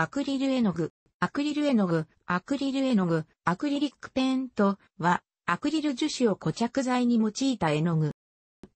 アクリル絵の具、アクリル絵の具、アクリル絵の具、アクリリックペントは、アクリル樹脂を固着剤に用いた絵の具。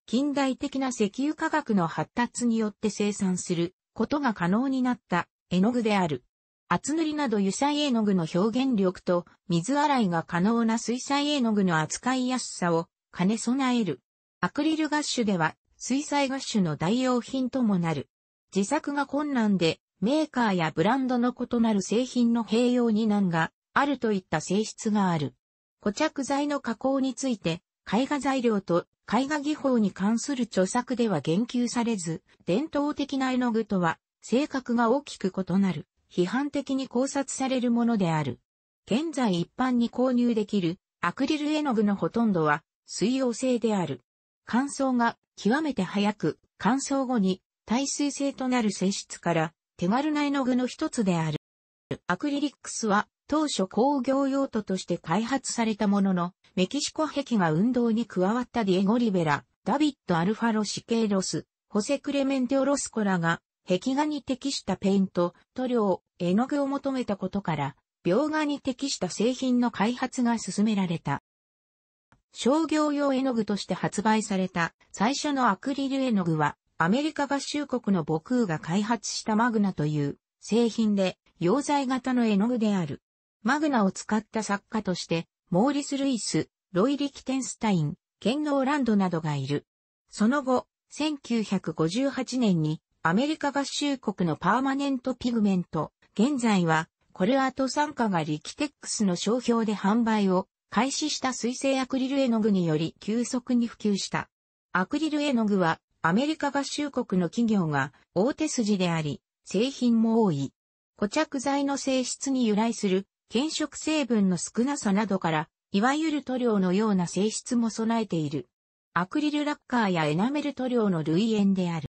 近代的な石油化学の発達によって生産することが可能になった絵の具である。厚塗りなど油彩絵の具の表現力と水洗いが可能な水彩絵の具の扱いやすさを兼ね備える。アクリルガッシュでは水彩ガッシュの代用品ともなる。自作が困難でメーカーやブランドの異なる製品の併用に難があるといった性質がある。固着剤の加工について、絵画材料と絵画技法に関する著作では言及されず、伝統的な絵の具とは性格が大きく異なる、批判的に考察されるものである。現在一般に購入できるアクリル絵の具のほとんどは水溶性である。乾燥が極めて早く、乾燥後に耐水性となる性質から手軽な絵の具の一つである。アクリリックスは当初工業用途として開発されたものの、メキシコ壁が運動に加わったディエゴ・リベラ、ダビッド・アルファロ・シケイロス、ホセ・クレメンテ・オロスコラが壁画に適したペイント、塗料、絵の具を求めたことから、描画に適した製品の開発が進められた。商業用絵の具として発売された最初のアクリル絵の具はアメリカ合衆国の母空が開発したマグナという製品で溶剤型の絵の具である。マグナを使った作家として、モーリス・ルイス、ロイ・リキテンスタイン、ケン・ノーランドなどがいる。その後、1958年にアメリカ合衆国のパーマネントピグメント、現在はコルアート参加がリキテックスの商標で販売を開始した水性アクリル絵の具により急速に普及した。アクリル絵の具はアメリカ合衆国の企業が大手筋であり、製品も多い。固着剤の性質に由来する、検色成分の少なさなどから、いわゆる塗料のような性質も備えている。アクリルラッカーやエナメル塗料の類縁である。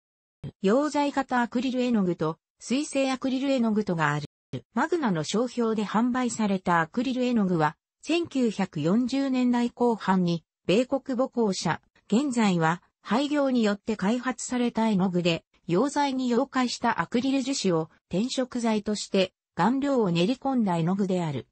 溶剤型アクリル絵の具と水性アクリル絵の具とがある。マグナの商標で販売されたアクリル絵の具は、1940年代後半に米国母校社、現在は廃業によって開発された絵の具で、溶剤に溶解したアクリル樹脂を転色剤として顔料を練り込んだ絵の具である。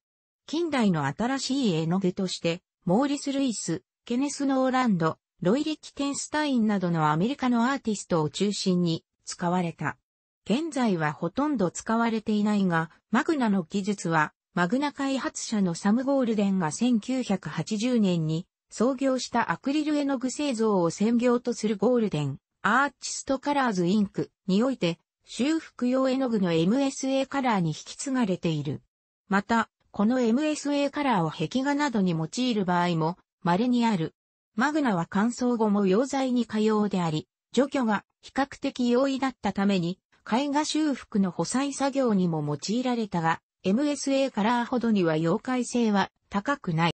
近代の新しい絵の具として、モーリス・ルイス、ケネス・ノーランド、ロイ・リッキテンスタインなどのアメリカのアーティストを中心に使われた。現在はほとんど使われていないが、マグナの技術は、マグナ開発者のサム・ゴールデンが1980年に創業したアクリル絵の具製造を専業とするゴールデン、アーチストカラーズインクにおいて、修復用絵の具の MSA カラーに引き継がれている。また、この MSA カラーを壁画などに用いる場合も稀にある。マグナは乾燥後も溶剤に可用であり、除去が比較的容易だったために、絵画修復の補細作業にも用いられたが、MSA カラーほどには溶解性は高くない。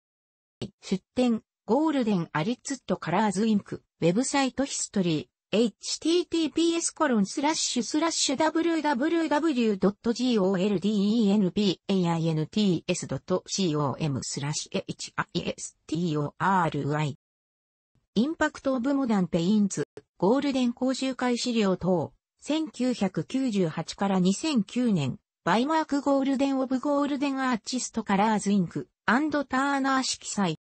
出展、ゴールデンアリッツットカラーズインク、ウェブサイトヒストリー、https コロンスラッシュスラッシュ www.goldenpaints.com スラッシュ h i s t o r y インパクト・オブ・モダン・ペインズ、ゴールデン講習会資料等、1998から2009年、バイマーク・ゴールデン・オブ・ゴールデン・アーチスト・カラーズ・インク、アンド・ターナー色彩。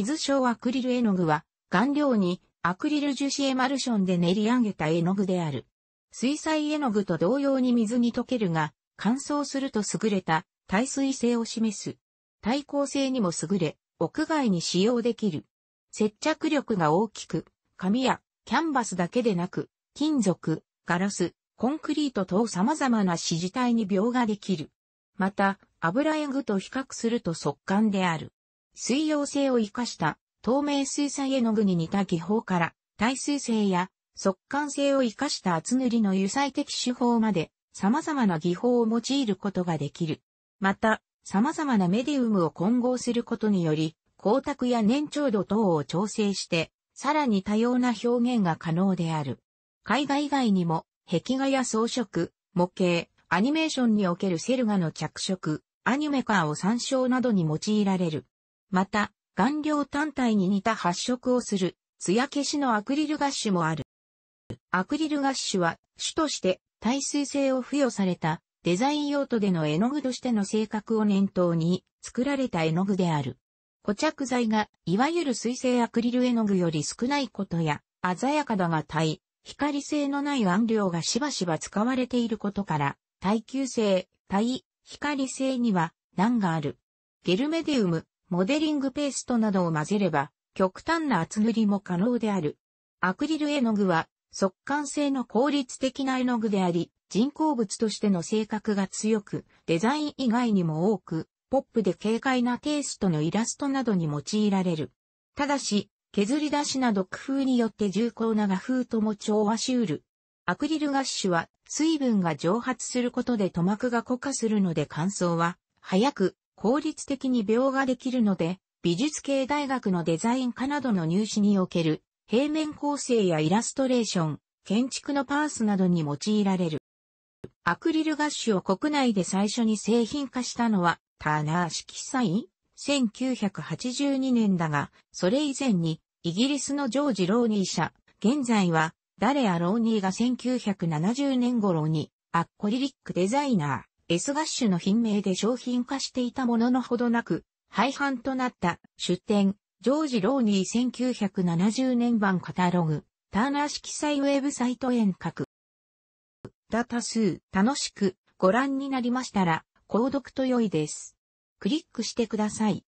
水晶アクリル絵の具は、顔料にアクリル樹脂エマルションで練り上げた絵の具である。水彩絵の具と同様に水に溶けるが、乾燥すると優れた耐水性を示す。耐光性にも優れ、屋外に使用できる。接着力が大きく、紙やキャンバスだけでなく、金属、ガラス、コンクリート等様々な支持体に描画できる。また、油絵具と比較すると速乾である。水溶性を活かした透明水彩絵の具に似た技法から、耐水性や速乾性を活かした厚塗りの油彩的手法まで様々な技法を用いることができる。また、様々なメディウムを混合することにより、光沢や粘稠度等を調整して、さらに多様な表現が可能である。絵画以外にも、壁画や装飾、模型、アニメーションにおけるセル画の着色、アニメ化を参照などに用いられる。また、顔料単体に似た発色をする、艶消しのアクリルガッシュもある。アクリルガッシュは、種として耐水性を付与された、デザイン用途での絵の具としての性格を念頭に作られた絵の具である。固着剤が、いわゆる水性アクリル絵の具より少ないことや、鮮やかだが耐、光性のない顔料がしばしば使われていることから、耐久性、耐、光性には難がある。ゲルメデウム、モデリングペーストなどを混ぜれば、極端な厚塗りも可能である。アクリル絵の具は、速乾性の効率的な絵の具であり、人工物としての性格が強く、デザイン以外にも多く、ポップで軽快なテイストのイラストなどに用いられる。ただし、削り出しなど工夫によって重厚な画風とも調和しうる。アクリルガッシュは水分が蒸発することで塗膜が固化するので乾燥は早く効率的に描画できるので、美術系大学のデザイン科などの入試における、平面構成やイラストレーション、建築のパースなどに用いられる。アクリルガッシュを国内で最初に製品化したのは、ターナー式ン。?1982 年だが、それ以前に、イギリスのジョージ・ローニー社、現在は、ダレア・ローニーが1970年頃に、アッコリリックデザイナー、S ガッシュの品名で商品化していたもののほどなく、廃版となった出展、ジョージ・ローニー1970年版カタログ、ターナー式祭ウェブサイト遠隔。だ多数、楽しくご覧になりましたら、購読と良いです。クリックしてください。